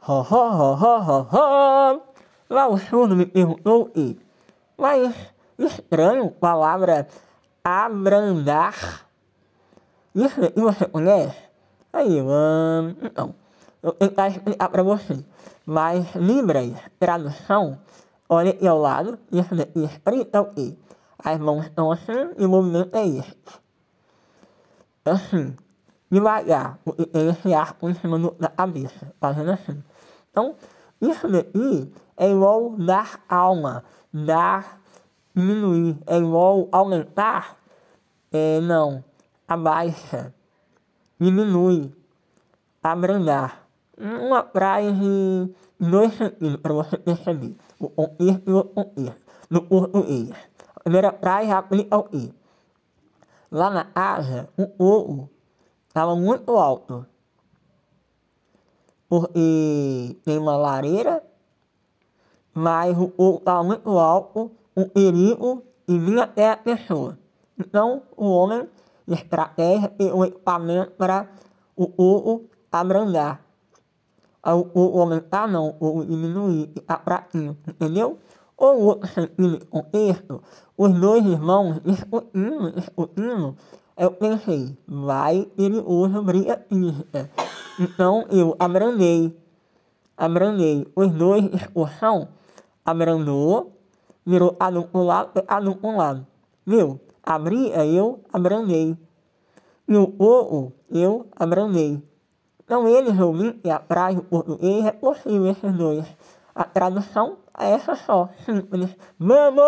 Ha ha ha ha ha ha. Valsundo me perguntou e... Mas estranho palavra abrandar. Isso aqui você conhece? Aí, mano... Então, eu vou tentar explicar pra você. Mas Libras, tradução, olha aqui ao lado, isso daqui escrita o quê? As mãos estão assim e o movimento é isso. Assim devagar, porque ele se acha cima da cabeça, fazendo assim. Então, isso daqui é igual dar alma, dar, diminuir, é igual aumentar, é, não, abaixa, diminui, abrandar. Uma praia de dois sentidos para você perceber o contexto e o contexto do português. A primeira praia aplica o quê? Lá na casa, o ovo Estava muito alto. Porque tem uma lareira, mas o fogo estava muito alto, o perigo e vinha até a pessoa. Então o homem estratégia e o equipamento para o fogo abrandar. O, o aumentar ah, não, o diminuir, ficar pratinho, entendeu? Ou outro sentido, contexto, os dois irmãos discutindo, discutindo, eu é, pensei, vai, ele usa briga física. É, então eu abrandei, abrandei. Os dois excursão abrandou, virou lado um lado, lado um lado. Viu? A briga eu abrandei. E o ovo eu abrandei. Então eles realmente atrás do português é possível esses dois. A tradução é essa só, simples. Vamos!